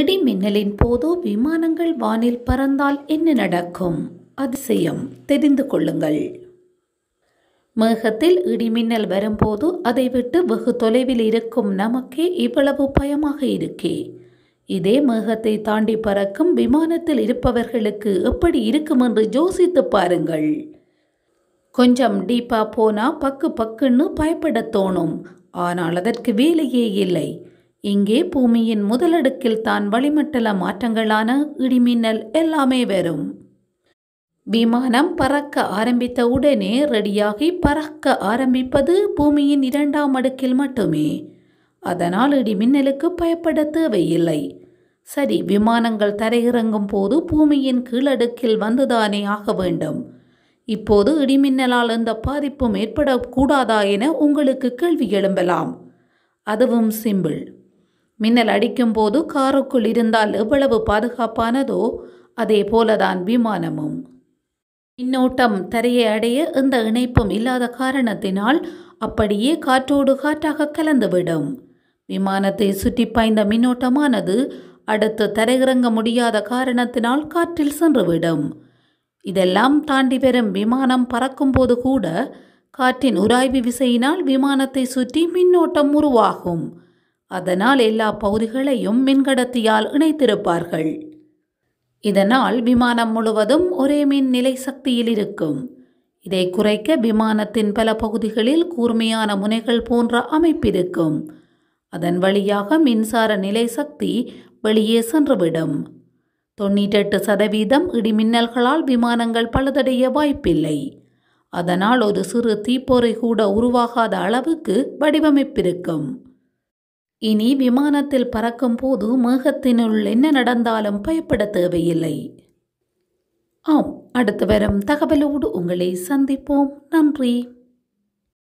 இடிமின்னலின் போது விமானங்கள் வானில் பறந்தால் என்ன நடக்கும் அதிசயம் தெரிந்து கொள்ளுங்கள் மேகத்தில் இடிமின்னல் வரும்போது அதை விட்டு வெகு தொலைவில் இருக்கும் நமக்கே இவ்வளவு பயமாக இருக்கே இதே மேகத்தை தாண்டி பறக்கும் விமானத்தில் இருப்பவர்களுக்கு எப்படி இருக்கும் என்று யோசித்து பாருங்கள் கொஞ்சம் டீப்பா போனா பக்கு பக்குன்னு பயப்பட தோணும் ஆனால் அதற்கு வேலையே இல்லை இங்கே பூமியின் முதலடுக்கில் தான் வளிமண்டல மாற்றங்களான இடிமின்னல் எல்லாமே வரும் விமானம் பறக்க ஆரம்பித்த உடனே ரெடியாகி பறக்க ஆரம்பிப்பது பூமியின் இரண்டாம் அடுக்கில் மட்டுமே அதனால் இடிமின்னலுக்கு பயப்பட தேவையில்லை சரி விமானங்கள் தரையிறங்கும் போது பூமியின் கீழடுக்கில் வந்துதானே ஆக வேண்டும் இப்போது இடிமின்னலால் இந்த பாதிப்பும் ஏற்படக்கூடாதா என உங்களுக்கு கேள்வி எழும்பலாம் அதுவும் சிம்பிள் மின்னல் அடிக்கும் போது காருக்குள் இருந்தால் எவ்வளவு பாதுகாப்பானதோ அதே போலதான் விமானமும் மின்னோட்டம் தரையை அடைய எந்த இணைப்பும் இல்லாத காரணத்தினால் அப்படியே காற்றோடு காற்றாக கலந்துவிடும் விமானத்தை சுற்றி பாய்ந்த மின்னோட்டமானது அடுத்து தரையிறங்க முடியாத காரணத்தினால் காற்றில் சென்றுவிடும் இதெல்லாம் தாண்டி பெறும் விமானம் பறக்கும்போது கூட காற்றின் உராய்வு விசையினால் விமானத்தை சுற்றி மின்னோட்டம் உருவாகும் அதனால் எல்லா பகுதிகளையும் மின்கடத்தியால் இணைத்திருப்பார்கள் இதனால் விமானம் முழுவதும் ஒரே மின் நிலை சக்தியில் இருக்கும் இதை குறைக்க விமானத்தின் பல பகுதிகளில் கூர்மையான முனைகள் போன்ற அமைப்பிருக்கும் அதன் வழியாக மின்சார நிலை சக்தி வெளியே சென்றுவிடும் தொண்ணூற்றெட்டு சதவீதம் இடிமின்னல்களால் விமானங்கள் பழுதடைய வாய்ப்பில்லை அதனால் ஒரு சிறு தீப்பொறி கூட உருவாகாத அளவுக்கு வடிவமைப்பிருக்கும் இனி விமானத்தில் பறக்கும் போது மேகத்தினுள் என்ன நடந்தாலும் பயப்பட தேவையில்லை ஆம் அடுத்து வரும் தகவலோடு உங்களை சந்திப்போம் நன்றி